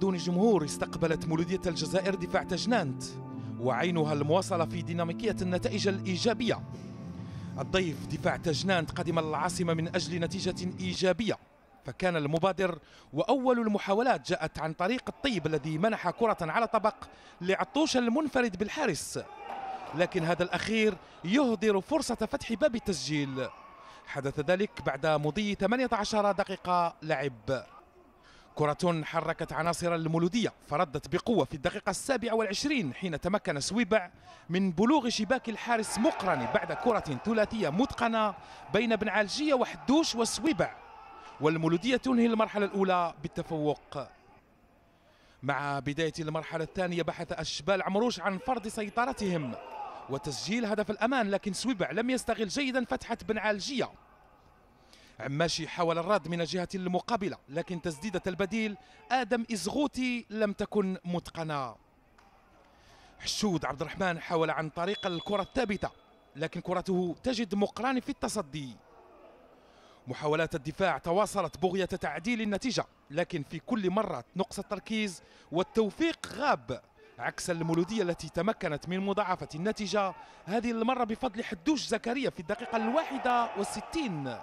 دون جمهور استقبلت مولودية الجزائر دفاع تجنانت وعينها المواصلة في ديناميكية النتائج الإيجابية الضيف دفاع تجنانت قدم العاصمة من أجل نتيجة إيجابية فكان المبادر وأول المحاولات جاءت عن طريق الطيب الذي منح كرة على طبق لعطوش المنفرد بالحارس لكن هذا الأخير يهدر فرصة فتح باب التسجيل حدث ذلك بعد مضي 18 دقيقة لعب كرة حركت عناصر المولودية فردت بقوة في الدقيقة السابعة والعشرين حين تمكن سويبع من بلوغ شباك الحارس مقرن بعد كرة ثلاثية متقنة بين بن عالجية وحدوش وسويبع والمولودية تنهي المرحلة الأولى بالتفوق مع بداية المرحلة الثانية بحث أشبال عمروش عن فرض سيطرتهم وتسجيل هدف الأمان لكن سويبع لم يستغل جيدا فتحة بن عالجية عماشي حاول الرد من الجهة المقابلة لكن تسديدة البديل آدم إزغوتي لم تكن متقنة حشود عبد الرحمن حاول عن طريق الكرة الثابتة لكن كرته تجد مقران في التصدي محاولات الدفاع تواصلت بغية تعديل النتيجة لكن في كل مرة نقص التركيز والتوفيق غاب عكس المولودية التي تمكنت من مضاعفة النتيجة هذه المرة بفضل حدوش زكريا في الدقيقة الواحدة والستين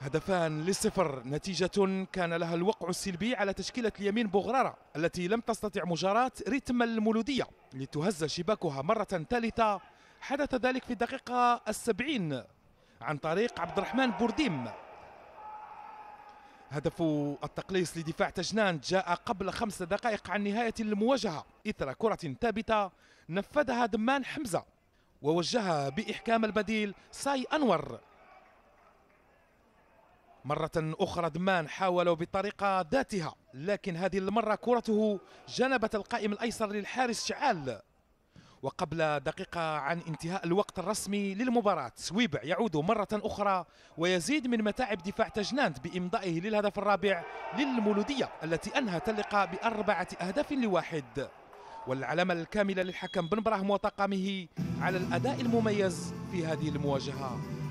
هدفان للصفر نتيجة كان لها الوقع السلبي على تشكيلة اليمين بغرارة التي لم تستطع مجاراة رتم المولودية لتهز شباكها مرة ثالثة حدث ذلك في الدقيقة السبعين عن طريق عبد الرحمن بورديم هدف التقليص لدفاع تجنان جاء قبل خمس دقائق عن نهاية المواجهة إثر كرة ثابتة نفذها دمان حمزة ووجهها بإحكام البديل ساي أنور مرة أخرى دمان حاولوا بطريقة ذاتها لكن هذه المرة كرته جنبت القائم الأيسر للحارس شعال وقبل دقيقة عن انتهاء الوقت الرسمي للمباراة سويبع يعود مرة أخرى ويزيد من متاعب دفاع تجنانت بإمضائه للهدف الرابع للمولودية التي أنهت اللقاء بأربعة أهداف لواحد والعلامة الكاملة للحكم بن براهم وطاقمه على الأداء المميز في هذه المواجهة